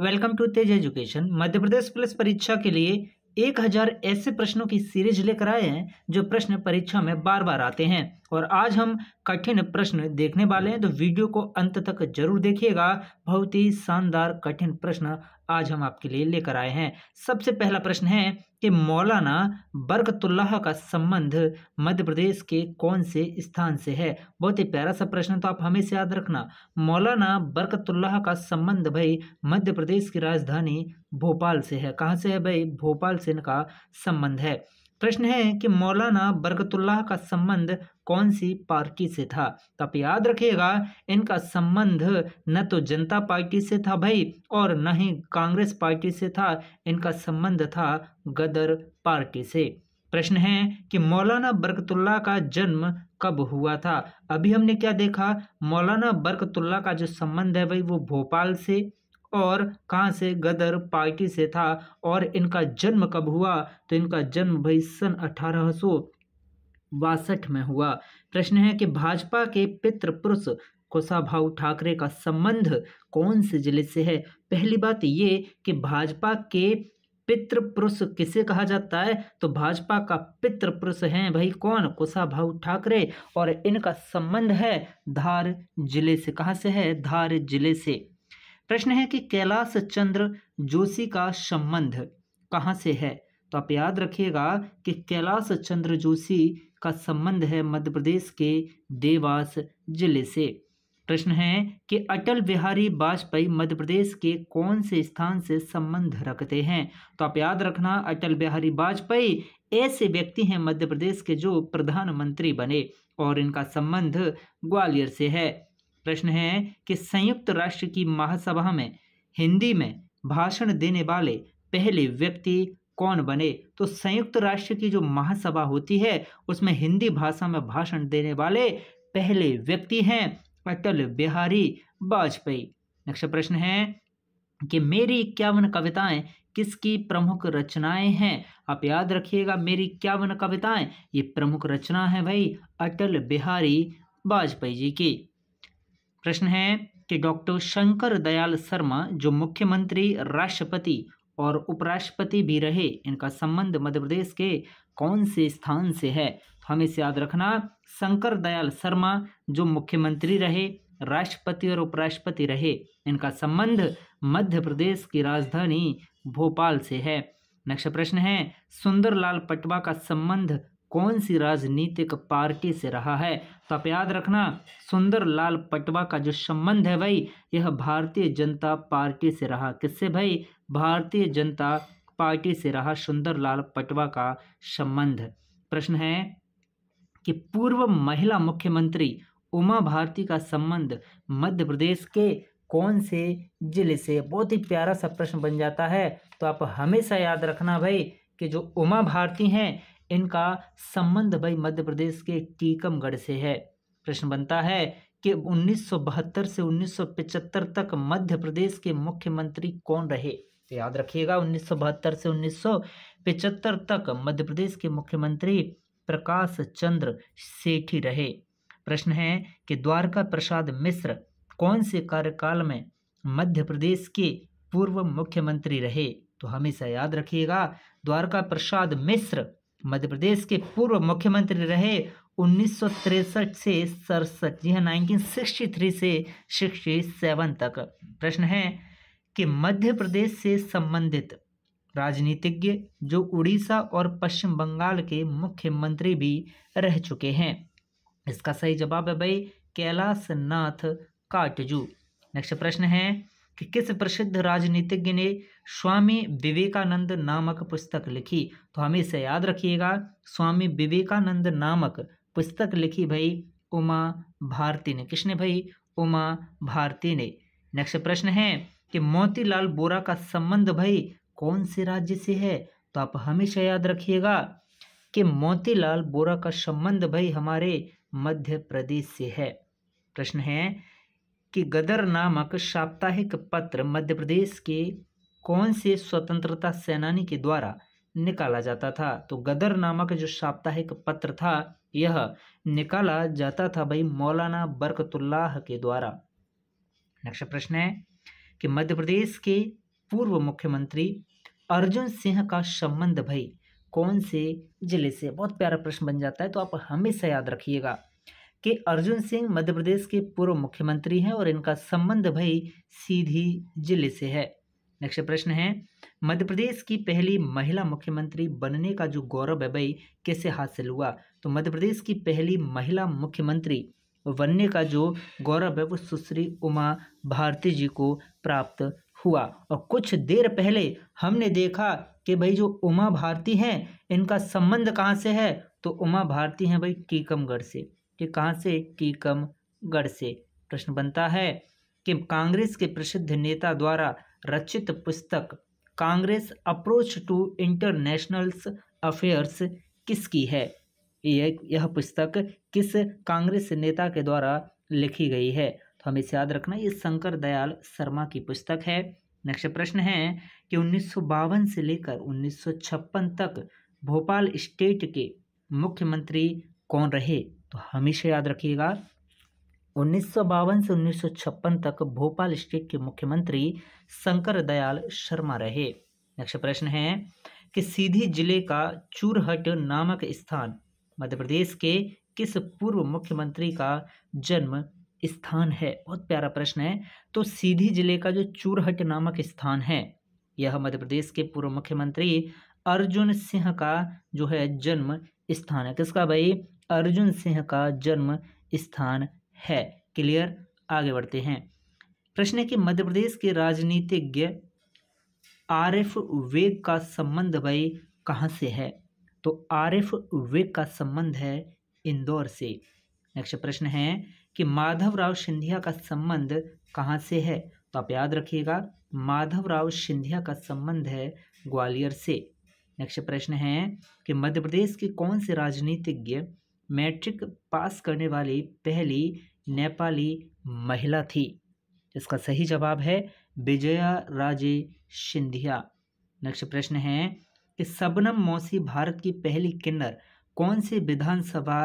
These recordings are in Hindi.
welcome to Tej education Madhya Pradesh police परीक्षा के लिए एक हजार ऐसे प्रश्नों की सीरीज लेकर आए हैं जो प्रश्न परीक्षा में बार बार आते हैं और आज हम कठिन प्रश्न देखने वाले हैं तो वीडियो को अंत तक जरूर देखिएगा बहुत ही शानदार कठिन प्रश्न आज हम आपके लिए लेकर आए हैं सबसे पहला प्रश्न है कि मौलाना बरकतुल्लाह का संबंध मध्य प्रदेश के कौन से स्थान से है बहुत ही प्यारा सा प्रश्न तो आप से याद रखना मौलाना बरकतुल्लाह का संबंध भाई मध्य प्रदेश की राजधानी भोपाल से है कहाँ से है भाई भोपाल से इनका संबंध है प्रश्न है कि मौलाना बरकतुल्लाह का संबंध कौन सी पार्टी से था तो आप याद रखिएगा इनका संबंध न तो जनता पार्टी से था भाई और न ही कांग्रेस पार्टी से था इनका संबंध था गदर पार्टी से प्रश्न है कि मौलाना बरकतुल्लाह का जन्म कब हुआ था अभी हमने क्या देखा मौलाना बरकतुल्लाह का जो संबंध है भाई वो भोपाल से और कहाँ से गदर पार्टी से था और इनका जन्म कब हुआ तो इनका जन्म भाई सन अठारह बासठ में हुआ प्रश्न है कि भाजपा के पितृपुरुष कुशाभा ठाकरे का संबंध कौन से जिले से है पहली बात ये कि भाजपा के पितृपुरुष किसे कहा जाता है तो भाजपा का पितृपुरुष है भाई कौन कुशाभा ठाकरे और इनका संबंध है धार जिले से कहाँ से है धार जिले से प्रश्न है कि कैलाश चंद्र जोशी का संबंध कहाँ से है तो आप याद रखिएगा कि कैलाश चंद्र जोशी का संबंध है मध्य प्रदेश के देवास जिले से प्रश्न है कि अटल बिहारी वाजपेयी मध्य प्रदेश के कौन से स्थान से संबंध रखते हैं तो आप याद रखना अटल बिहारी वाजपेयी ऐसे व्यक्ति हैं मध्य प्रदेश के जो प्रधानमंत्री बने और इनका संबंध ग्वालियर से है प्रश्न है कि संयुक्त राष्ट्र की महासभा में हिंदी में भाषण देने वाले पहले व्यक्ति कौन बने तो संयुक्त राष्ट्र की जो महासभा होती है उसमें हिंदी भाषा में भाषण देने वाले पहले व्यक्ति हैं अटल बिहारी वाजपेयी नेक्स्ट प्रश्न है कि मेरी इक्यावन कविताएं किसकी प्रमुख रचनाएं हैं आप याद रखिएगा मेरी इक्यावन कविताएं ये प्रमुख रचना है भाई अटल बिहारी वाजपेयी जी की प्रश्न है कि डॉक्टर शंकर दयाल शर्मा जो मुख्यमंत्री राष्ट्रपति और उपराष्ट्रपति भी रहे इनका संबंध मध्य प्रदेश के कौन से स्थान से है तो हमें इसे याद रखना शंकर दयाल शर्मा जो मुख्यमंत्री रहे राष्ट्रपति और उपराष्ट्रपति रहे इनका संबंध मध्य प्रदेश की राजधानी भोपाल से है नेक्स्ट प्रश्न है सुंदरलाल पटवा का संबंध कौन सी राजनीतिक पार्टी से रहा है तो आप याद रखना सुंदर लाल पटवा का जो संबंध है भाई यह भारतीय जनता पार्टी से रहा किससे भाई भारतीय जनता पार्टी से रहा सुंदर लाल पटवा का संबंध प्रश्न है कि पूर्व महिला मुख्यमंत्री उमा भारती का संबंध मध्य प्रदेश के कौन से जिले से बहुत ही प्यारा सा प्रश्न बन जाता है तो आप हमेशा याद रखना भाई कि जो उमा भारती हैं इनका संबंध भाई मध्य प्रदेश के टीकमगढ़ से है प्रश्न बनता है कि 1972 से 1975 तक मध्य प्रदेश के मुख्यमंत्री कौन रहे तो याद रखिएगा 1972 से 1975 तक मध्य प्रदेश के मुख्यमंत्री प्रकाश चंद्र सेठी रहे प्रश्न है कि द्वारका प्रसाद मिश्र कौन से कार्यकाल में मध्य प्रदेश के पूर्व मुख्यमंत्री रहे तो हमेशा याद रखिएगा द्वारका प्रसाद मिश्र मध्य प्रदेश के पूर्व मुख्यमंत्री रहे उन्नीस से सड़सठ जी हाँ नाइनटीन से सिक्सटी सेवन तक प्रश्न है कि मध्य प्रदेश से संबंधित राजनीतिज्ञ जो उड़ीसा और पश्चिम बंगाल के मुख्यमंत्री भी रह चुके हैं इसका सही जवाब है भाई कैलाश नाथ काटजू नेक्स्ट प्रश्न है कि किस प्रसिद्ध राजनीतिज्ञ ने स्वामी विवेकानंद नामक पुस्तक लिखी तो हमें इसे याद रखिएगा स्वामी विवेकानंद नामक पुस्तक लिखी भाई उमा भारती ने किसने भाई उमा भारती ने नेक्स्ट प्रश्न है कि मोतीलाल बोरा का संबंध भाई कौन से राज्य से है तो आप हमेशा याद रखिएगा कि मोतीलाल बोरा का संबंध भाई हमारे मध्य प्रदेश से है प्रश्न है कि गदर नामक साप्ताहिक पत्र मध्य प्रदेश के कौन से स्वतंत्रता सेनानी के द्वारा निकाला जाता था तो गदर नामक जो साप्ताहिक पत्र था यह निकाला जाता था भाई मौलाना बरकतुल्लाह के द्वारा नेक्स्ट प्रश्न है कि मध्य प्रदेश के पूर्व मुख्यमंत्री अर्जुन सिंह का संबंध भाई कौन से जिले से बहुत प्यारा प्रश्न बन जाता है तो आप हमेशा याद रखिएगा कि अर्जुन सिंह मध्य प्रदेश के पूर्व मुख्यमंत्री हैं और इनका संबंध भाई सीधी जिले से है नेक्स्ट प्रश्न है मध्य प्रदेश की पहली महिला मुख्यमंत्री बनने का जो गौरव है भाई कैसे हासिल हुआ तो मध्य प्रदेश की पहली महिला मुख्यमंत्री बनने का जो गौरव है वो सुश्री उमा भारती जी को प्राप्त हुआ और कुछ देर पहले हमने देखा कि भाई जो उमा भारती हैं इनका संबंध कहाँ से है तो उमा भारती हैं भाई टीकमगढ़ से कि कहाँ से टीकमगढ़ से प्रश्न बनता है कि कांग्रेस के प्रसिद्ध नेता द्वारा रचित पुस्तक Congress approach to internationals affairs किसकी है यह पुस्तक किस कांग्रेस नेता के द्वारा लिखी गई है तो हमें इसे याद रखना ये शंकर दयाल शर्मा की पुस्तक है नेक्स्ट प्रश्न है कि उन्नीस से लेकर उन्नीस तक भोपाल स्टेट के मुख्यमंत्री कौन रहे तो हमेशा याद रखिएगा उन्नीस से उन्नीस तक भोपाल स्टेट के मुख्यमंत्री शंकर दयाल शर्मा रहे नेक्स्ट प्रश्न है कि सीधी जिले का चूरहट नामक स्थान मध्य प्रदेश के किस पूर्व मुख्यमंत्री का जन्म स्थान है बहुत प्यारा प्रश्न है तो सीधी जिले का जो चूरहट नामक स्थान है यह मध्य प्रदेश के पूर्व मुख्यमंत्री अर्जुन सिंह का जो है जन्म स्थान है किसका भाई अर्जुन सिंह का जन्म स्थान है क्लियर आगे बढ़ते हैं प्रश्न है कि मध्य प्रदेश के राजनीतिज्ञ आर एफ वेग का संबंध भाई कहाँ से है तो आर एफ वेग का संबंध है इंदौर से नेक्स्ट प्रश्न है कि माधवराव सिंधिया का संबंध कहाँ से है तो आप याद रखिएगा माधवराव सिंधिया का संबंध है ग्वालियर से नेक्स्ट प्रश्न है कि मध्य प्रदेश के कौन से राजनीतिज्ञ मैट्रिक पास करने वाली पहली नेपाली महिला थी इसका सही जवाब है विजया राजे सिंधिया नेक्स्ट प्रश्न है कि सबनम मौसी भारत की पहली किन्नर कौन से विधानसभा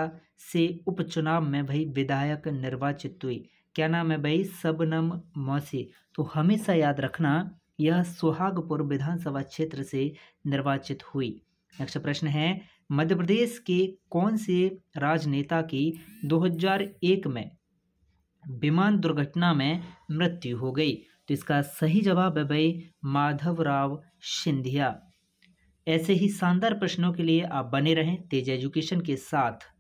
से उपचुनाव में भाई विधायक निर्वाचित हुई क्या नाम है भाई सबनम मौसी तो हमेशा याद रखना यह सुहागपुर विधानसभा क्षेत्र से निर्वाचित हुई नेक्स्ट प्रश्न है मध्य प्रदेश के कौन से राजनेता की 2001 में विमान दुर्घटना में मृत्यु हो गई तो इसका सही जवाब है भाई माधवराव सिंधिया ऐसे ही शानदार प्रश्नों के लिए आप बने रहें तेज एजुकेशन के साथ